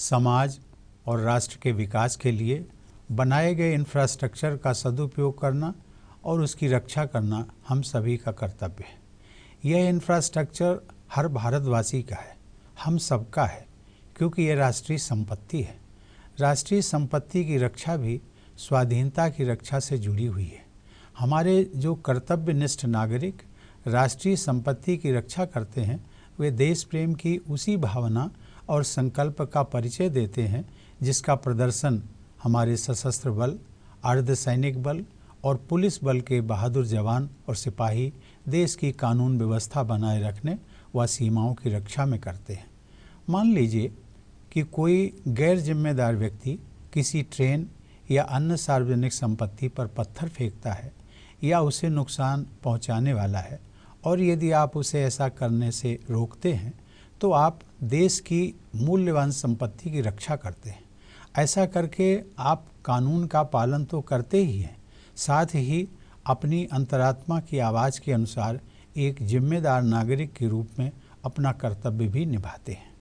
समाज और राष्ट्र के विकास के लिए बनाए गए इंफ्रास्ट्रक्चर का सदुपयोग करना और उसकी रक्षा करना हम सभी का कर्तव्य है यह इंफ्रास्ट्रक्चर हर भारतवासी का है हम सबका है क्योंकि यह राष्ट्रीय संपत्ति है राष्ट्रीय संपत्ति की रक्षा भी स्वाधीनता की रक्षा से जुड़ी हुई है हमारे जो कर्तव्यनिष्ठ नागरिक राष्ट्रीय संपत्ति की रक्षा करते हैं वे देश प्रेम की उसी भावना और संकल्प का परिचय देते हैं जिसका प्रदर्शन हमारे सशस्त्र बल अर्धसैनिक बल और पुलिस बल के बहादुर जवान और सिपाही देश की कानून व्यवस्था बनाए रखने व सीमाओं की रक्षा में करते हैं मान लीजिए कि कोई गैर जिम्मेदार व्यक्ति किसी ट्रेन या अन्य सार्वजनिक संपत्ति पर पत्थर फेंकता है या उसे नुकसान पहुंचाने वाला है और यदि आप उसे ऐसा करने से रोकते हैं तो आप देश की मूल्यवान संपत्ति की रक्षा करते हैं ऐसा करके आप कानून का पालन तो करते ही हैं साथ ही अपनी अंतरात्मा की आवाज़ के अनुसार एक जिम्मेदार नागरिक के रूप में अपना कर्तव्य भी निभाते हैं